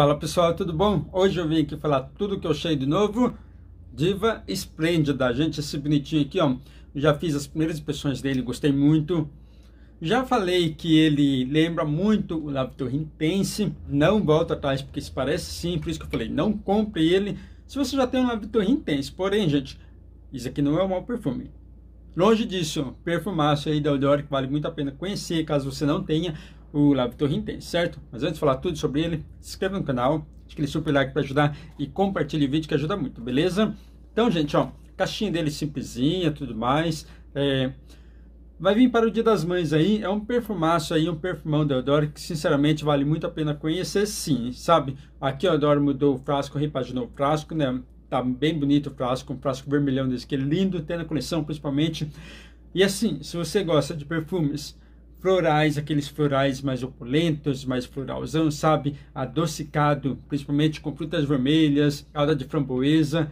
Fala pessoal, tudo bom? Hoje eu vim aqui falar tudo que eu achei de novo. Diva Esplêndida, gente, esse bonitinho aqui, ó. Já fiz as primeiras impressões dele, gostei muito. Já falei que ele lembra muito o Labrador Intense. Não volta atrás porque se parece sim, por isso que eu falei, não compre ele. Se você já tem um Labrador Intense, porém, gente, isso aqui não é um mau perfume. Longe disso, perfumaço aí da Odor, que vale muito a pena conhecer, caso você não tenha o Lavo tem, certo? Mas antes de falar tudo sobre ele, se inscreva no canal, deixa aquele super like para ajudar e compartilhe o vídeo que ajuda muito, beleza? Então, gente, ó, caixinha dele simplesinha, tudo mais. É, vai vir para o Dia das Mães aí, é um perfumaço aí, um perfumão da Eudora que sinceramente vale muito a pena conhecer sim, sabe? Aqui a Eudora mudou o frasco, repaginou o frasco, né? Tá bem bonito o frasco, um frasco vermelhão desse que é lindo, tem na coleção principalmente. E assim, se você gosta de perfumes florais, aqueles florais mais opulentos, mais floralzão, sabe? Adocicado, principalmente com frutas vermelhas, calda de framboesa.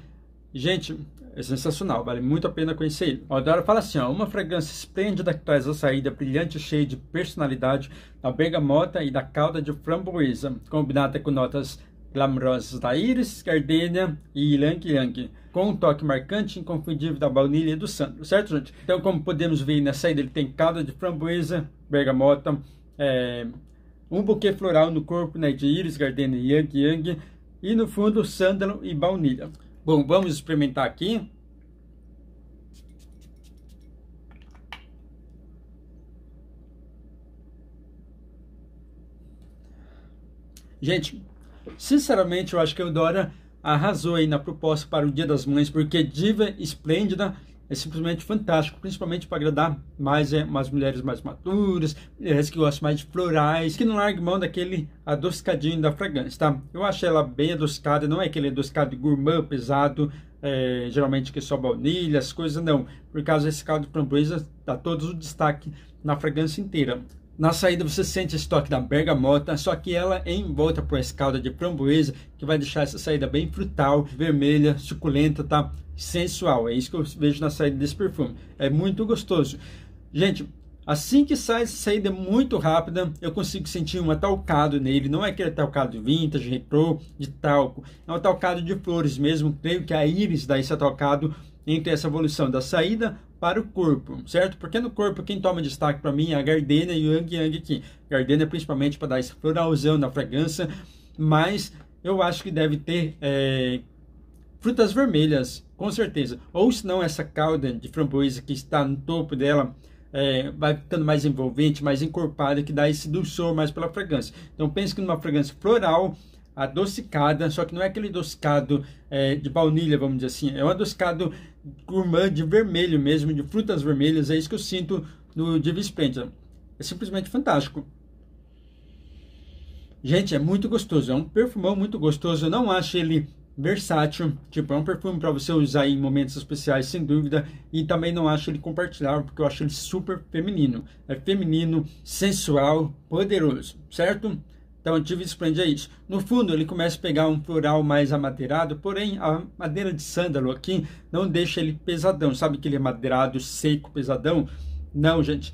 Gente, é sensacional, vale muito a pena conhecer ele. O Adoro fala assim, ó, uma fragrância esplêndida que traz a saída brilhante cheia de personalidade da bergamota e da calda de framboesa, combinada com notas glamourosas da íris, gardênia e ylang-ylang com um toque marcante e inconfundível da baunilha e do sandro, certo, gente? Então, como podemos ver na saída, ele tem calda de framboesa, bergamota, é, um buquê floral no corpo né, de íris, gardenia e yang yang, e no fundo, sândalo e baunilha. Bom, vamos experimentar aqui. Gente, sinceramente, eu acho que a Eudora arrasou aí na proposta para o Dia das Mães, porque Diva Esplêndida é simplesmente fantástico, principalmente para agradar mais, é, mais mulheres mais maduras, mulheres que gostam mais de florais, que não largam mão daquele adocicadinho da fragrância, tá? Eu achei ela bem adocicada, não é aquele adocicado gourmet pesado, é, geralmente que é só baunilha, as coisas não. Por causa desse caldo de framboesa, dá todo o destaque na fragrância inteira. Na saída você sente esse toque da bergamota, só que ela é envolta por uma escalda de framboesa que vai deixar essa saída bem frutal, vermelha, suculenta, tá? Sensual. É isso que eu vejo na saída desse perfume. É muito gostoso. Gente, Assim que sai, essa saída é muito rápida, eu consigo sentir um atalcado nele. Não é aquele atalcado vintage, retrô, de talco. É um atalcado de flores mesmo. Creio que a íris dá esse atalcado entre essa evolução da saída para o corpo, certo? Porque no corpo quem toma destaque para mim é a gardenia e o yang yang aqui. Gardenia principalmente para dar esse floralzão na fragrância, mas eu acho que deve ter é, frutas vermelhas, com certeza. Ou se não essa calda de framboesa que está no topo dela, é, vai ficando mais envolvente, mais encorpada, que dá esse dulçor mais pela fragrância. Então pense que numa fragrância floral adocicada, só que não é aquele adocicado é, de baunilha, vamos dizer assim, é um adocicado gourmand de vermelho mesmo, de frutas vermelhas, é isso que eu sinto no Divis Pendulum. É simplesmente fantástico. Gente, é muito gostoso, é um perfumão muito gostoso, eu não acho ele versátil, tipo, é um perfume para você usar em momentos especiais, sem dúvida, e também não acho ele compartilhável, porque eu acho ele super feminino. É feminino, sensual, poderoso, certo? Então, é isso. No fundo, ele começa a pegar um floral mais amadeirado, porém, a madeira de sândalo aqui não deixa ele pesadão. Sabe que ele é madeirado, seco, pesadão? Não, gente.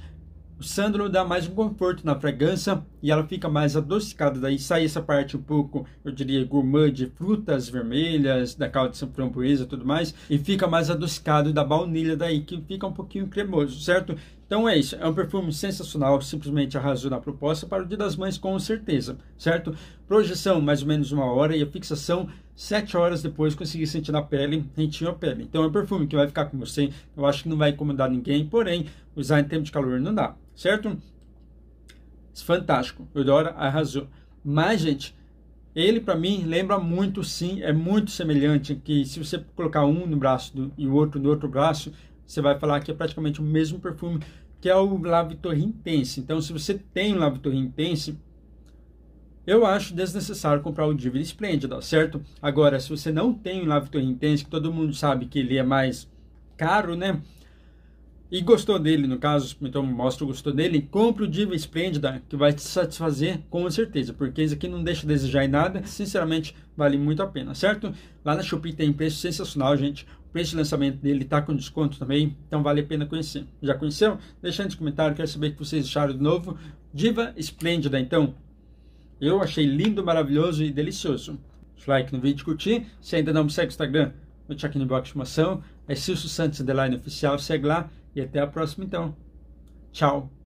O sândalo dá mais um conforto na fragrância e ela fica mais adocicada. Daí sai essa parte um pouco, eu diria, gourmand de frutas vermelhas, da calda de São framboesa e tudo mais. E fica mais adocicado da baunilha daí, que fica um pouquinho cremoso, certo? Então é isso, é um perfume sensacional, simplesmente arrasou na proposta para o Dia das Mães com certeza, certo? Projeção mais ou menos uma hora e a fixação sete horas depois consegui sentir na pele, rentinho a pele. Então é um perfume que vai ficar com você, eu acho que não vai incomodar ninguém, porém usar em tempo de calor não dá, certo? Fantástico, Eudora arrasou. Mas gente, ele para mim lembra muito sim, é muito semelhante que se você colocar um no braço do, e o outro no outro braço, você vai falar que é praticamente o mesmo perfume que é o Lavitor Intense. Então, se você tem um Intense, eu acho desnecessário comprar o Diver Splendida, certo? Agora, se você não tem o Intense, que todo mundo sabe que ele é mais caro, né? e gostou dele, no caso, então mostra o gostou dele, compre o Diva Splendida, que vai te satisfazer com certeza, porque esse aqui não deixa desejar em nada, sinceramente, vale muito a pena, certo? Lá na Shopee tem preço sensacional, gente, o preço de lançamento dele tá com desconto também, então vale a pena conhecer. Já conheceu? Deixa aí nos comentários, quero saber o que vocês acharam de novo. Diva Splendida, então, eu achei lindo, maravilhoso e delicioso. Deixa o like no vídeo, curtir, se ainda não me segue no Instagram, no check no Box Moção, é Silso Santos Underline Oficial, segue lá, e até a próxima então. Tchau!